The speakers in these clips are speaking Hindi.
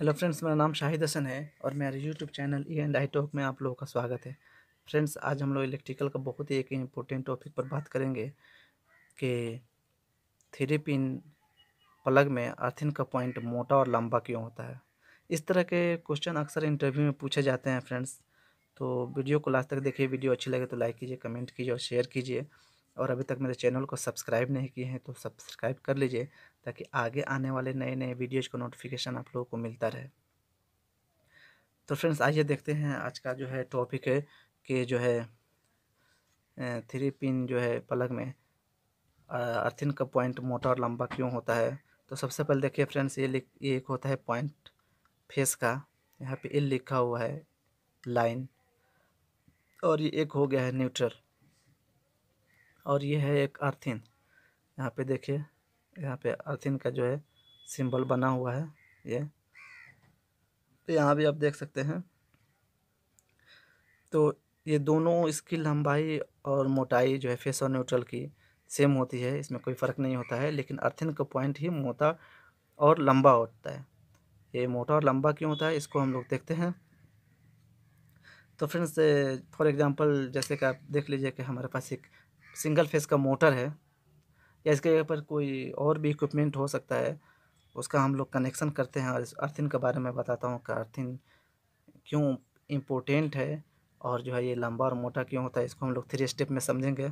हेलो फ्रेंड्स मेरा नाम शाहिद हसन है और मेरे YouTube channel E and I talk में आप लोगों का स्वागत है फ्रेंड्स आज हम लोग इलेक्ट्रिकल का बहुत ही एक इम्पोर्टेंट टॉपिक पर बात करेंगे कि थ्री पिन प्लग में अर्थिन का पॉइंट मोटा और लंबा क्यों होता है इस तरह के क्वेश्चन अक्सर इंटरव्यू में पूछे जाते हैं फ्रेंड्स तो वीडियो को लास्ट तक देखिए वीडियो अच्छी लगे तो लाइक कीजिए कमेंट कीजिए और शेयर कीजिए और अभी तक मेरे चैनल को सब्सक्राइब नहीं किए हैं तो सब्सक्राइब कर लीजिए ताकि आगे आने वाले नए नए वीडियोज़ का नोटिफिकेशन आप लोगों को मिलता रहे तो फ्रेंड्स आइए देखते हैं आज का जो है टॉपिक है कि जो है थ्री पिन जो है पलग में अर्थिन का पॉइंट मोटा और लंबा क्यों होता है तो सबसे पहले देखिए फ्रेंड्स ये लिख ये एक होता है पॉइंट फेस का यहाँ पे एल लिखा हुआ है लाइन और ये एक हो गया है न्यूट्रल और ये है एक अर्थिन यहाँ पे देखिए यहाँ पे अर्थिन का जो है सिंबल बना हुआ है ये तो यहाँ भी आप देख सकते हैं तो ये दोनों इसकी लंबाई और मोटाई जो है फेस और न्यूट्रल की सेम होती है इसमें कोई फ़र्क नहीं होता है लेकिन अर्थिन का पॉइंट ही मोटा और लंबा होता है ये मोटा और लंबा क्यों होता है इसको हम लोग देखते हैं तो फ्रेंड्स फॉर एग्ज़ाम्पल जैसे कि आप देख लीजिए कि हमारे पास एक सिंगल फेस का मोटर है या इसके जगह पर कोई और भी इक्विपमेंट हो सकता है उसका हम लोग कनेक्शन करते हैं और इस अर्थिंग के बारे में बताता हूँ कि अर्थिंग क्यों इम्पोर्टेंट है और जो है ये लंबा और मोटा क्यों होता है इसको हम लोग थ्री स्टेप में समझेंगे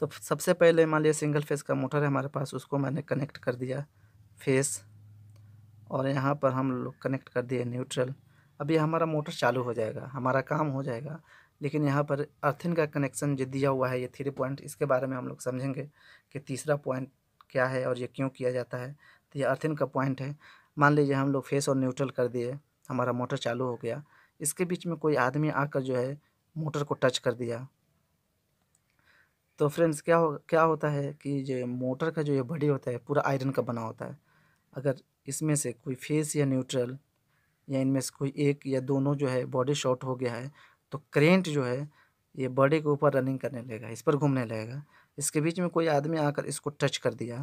तो सबसे पहले मान लिया सिंगल फेस का मोटर है हमारे पास उसको मैंने कनेक्ट कर दिया फेस और यहाँ पर हम लोग कनेक्ट कर दिए न्यूट्रल अभी हमारा मोटर चालू हो जाएगा हमारा काम हो जाएगा लेकिन यहाँ पर अर्थिन का कनेक्शन जो दिया हुआ है ये थ्री पॉइंट इसके बारे में हम लोग समझेंगे कि तीसरा पॉइंट क्या है और ये क्यों किया जाता है तो ये अर्थिन का पॉइंट है मान लीजिए हम लोग फेस और न्यूट्रल कर दिए हमारा मोटर चालू हो गया इसके बीच में कोई आदमी आकर जो है मोटर को टच कर दिया तो फ्रेंड्स क्या हो क्या होता है कि जो मोटर का जो ये बॉडी होता है पूरा आयरन का बना होता है अगर इसमें से कोई फेस या न्यूट्रल या इनमें से कोई एक या दोनों जो है बॉडी शॉर्ट हो गया है तो करेंट जो है ये बॉडी के ऊपर रनिंग करने लगेगा इस पर घूमने लगेगा इसके बीच में कोई आदमी आकर इसको टच कर दिया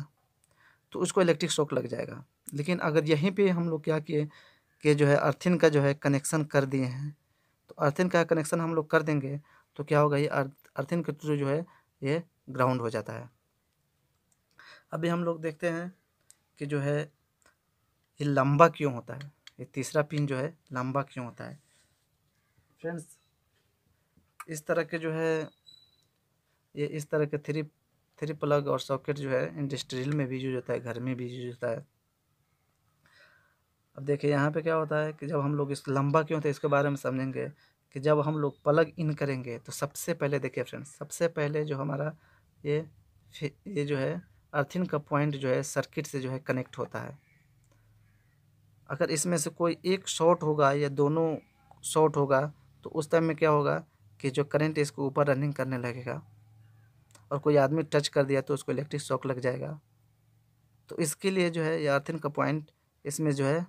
तो उसको इलेक्ट्रिक शॉक लग जाएगा लेकिन अगर यहीं पे हम लोग क्या किए कि जो है अर्थिन का जो है कनेक्शन कर दिए हैं तो अर्थिन का कनेक्शन हम लोग कर देंगे तो क्या होगा ये अर्थिन के थ्रू जो है ये ग्राउंड हो जाता है अभी हम लोग देखते हैं कि जो है ये लंबा क्यों होता है ये तीसरा पिन जो है लंबा क्यों होता है फ्रेंड्स इस तरह के जो है ये इस तरह के थ्री थ्री प्लग और सॉकेट जो है इंडस्ट्रियल में भी यूज होता है घर में भी यूज होता है अब देखिए यहाँ पे क्या होता है कि जब हम लोग इस लंबा क्यों थे इसके बारे में समझेंगे कि जब हम लोग प्लग इन करेंगे तो सबसे पहले देखिए फ्रेंड्स सबसे पहले जो हमारा ये ये जो है अर्थिन का पॉइंट जो है सर्किट से जो है कनेक्ट होता है अगर इसमें से कोई एक शॉर्ट होगा या दोनों शॉर्ट होगा तो उस टाइम में क्या होगा कि जो करंट इसको ऊपर रनिंग करने लगेगा और कोई आदमी टच कर दिया तो उसको इलेक्ट्रिक शॉक लग जाएगा तो इसके लिए जो है आर्थिन का पॉइंट इसमें जो है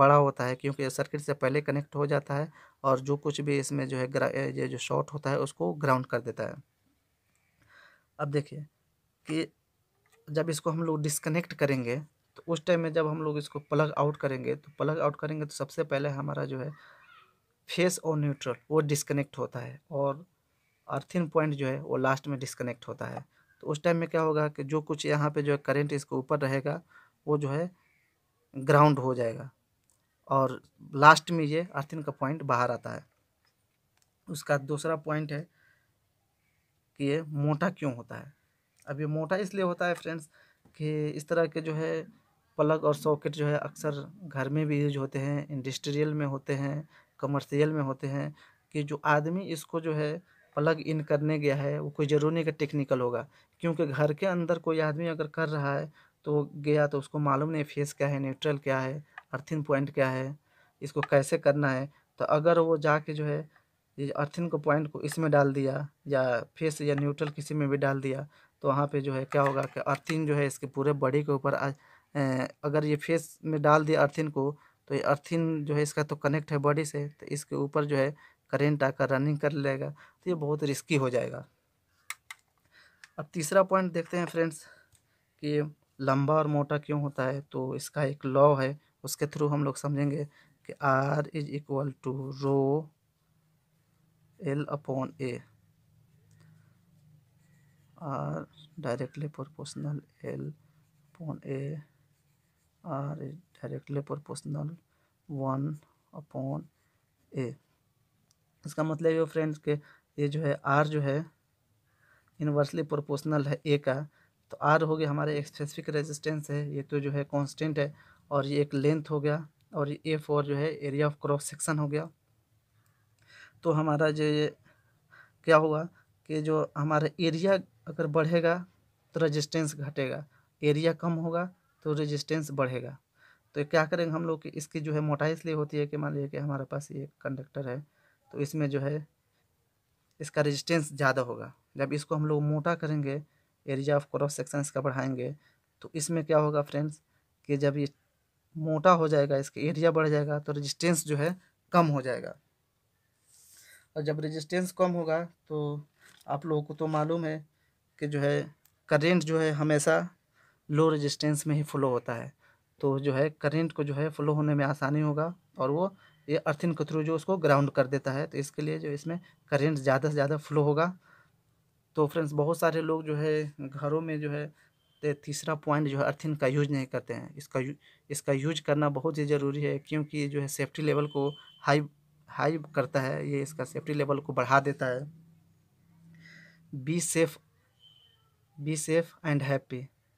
बड़ा होता है क्योंकि सर्किट से पहले कनेक्ट हो जाता है और जो कुछ भी इसमें जो है ये जो शॉर्ट होता है उसको ग्राउंड कर देता है अब देखिए कि जब इसको हम लोग डिसकनेक्ट करेंगे तो उस टाइम में जब हम लोग इसको प्लग आउट करेंगे तो प्लग आउट करेंगे तो सबसे पहले हमारा जो है फेस और न्यूट्रल वो डिस्कनेक्ट होता है और अर्थिन पॉइंट जो है वो लास्ट में डिस्कनेक्ट होता है तो उस टाइम में क्या होगा कि जो कुछ यहाँ पे जो है करेंट इसके ऊपर रहेगा वो जो है ग्राउंड हो जाएगा और लास्ट में ये अर्थिन का पॉइंट बाहर आता है उसका दूसरा पॉइंट है कि ये मोटा क्यों होता है अब ये मोटा इसलिए होता है फ्रेंड्स कि इस तरह के जो है प्लग और सॉकेट जो है अक्सर घर में भी यूज होते हैं इंडस्ट्रियल में होते हैं कमर्शियल में होते हैं कि जो आदमी इसको जो है प्लग इन करने गया है वो कोई ज़रूरी नहीं कि टेक्निकल होगा क्योंकि घर के अंदर कोई आदमी अगर कर रहा है तो गया तो उसको मालूम नहीं फेस क्या है न्यूट्रल क्या है अर्थिंग पॉइंट क्या है इसको कैसे करना है तो अगर वो जाके जो है ये अर्थिंग को पॉइंट को इसमें डाल दिया या फेस या न्यूट्रल किसी में भी डाल दिया तो वहाँ पे जो है क्या होगा कि अर्थिंग जो है इसके पूरे बॉडी के ऊपर अगर ये फेस में डाल दिया अर्थिंग को तो ये अर्थिन जो है इसका तो कनेक्ट है बॉडी से तो इसके ऊपर जो है करेंट आकर रनिंग कर लेगा तो ये बहुत रिस्की हो जाएगा अब तीसरा पॉइंट देखते हैं फ्रेंड्स कि लंबा और मोटा क्यों होता है तो इसका एक लॉ है उसके थ्रू हम लोग समझेंगे कि R is equal to rho L upon A R directly proportional L upon A R is directly proportional one upon A इसका मतलब ये फ्रेंड्स के ये जो है आर जो है इन्वर्सली प्रोपोर्शनल है ए का तो आर हो गया हमारे स्पेसिफिक रेजिस्टेंस है ये तो जो है कांस्टेंट है और ये एक लेंथ हो गया और ये ए फोर जो है एरिया ऑफ क्रॉस सेक्शन हो गया तो हमारा जो ये क्या होगा कि जो हमारा एरिया अगर बढ़ेगा तो रेजिस्टेंस घटेगा एरिया कम होगा तो रेजिस्टेंस बढ़ेगा तो क्या करेंगे हम लोग कि इसकी जो है मोटाई इसलिए होती है कि मान लीजिए कि हमारे पास ये कंडक्टर है तो इसमें जो है इसका रेजिस्टेंस ज़्यादा होगा जब इसको हम लोग मोटा करेंगे एरिया ऑफ क्रॉस सेक्शन इसका बढ़ाएंगे तो इसमें क्या होगा फ्रेंड्स कि जब ये मोटा हो जाएगा इसका एरिया बढ़ जाएगा तो रजिस्टेंस जो है कम हो जाएगा और जब रजिस्टेंस कम होगा तो आप लोगों को तो मालूम है कि जो है करेंट जो है हमेशा लो रेजिस्टेंस में ही फ्लो होता है तो जो है करेंट को जो है फ्लो होने में आसानी होगा और वो ये अर्थिन के थ्रू जो उसको ग्राउंड कर देता है तो इसके लिए जो इसमें करेंट ज़्यादा से ज़्यादा फ्लो होगा तो फ्रेंड्स बहुत सारे लोग जो है घरों में जो है तीसरा पॉइंट जो है अर्थिन का यूज नहीं करते हैं इसका यूज इसका यूज करना बहुत ही ज़रूरी है क्योंकि जो है सेफ्टी लेवल को हाई हाई करता है ये इसका सेफ्टी लेवल को बढ़ा देता है be safe be safe and happy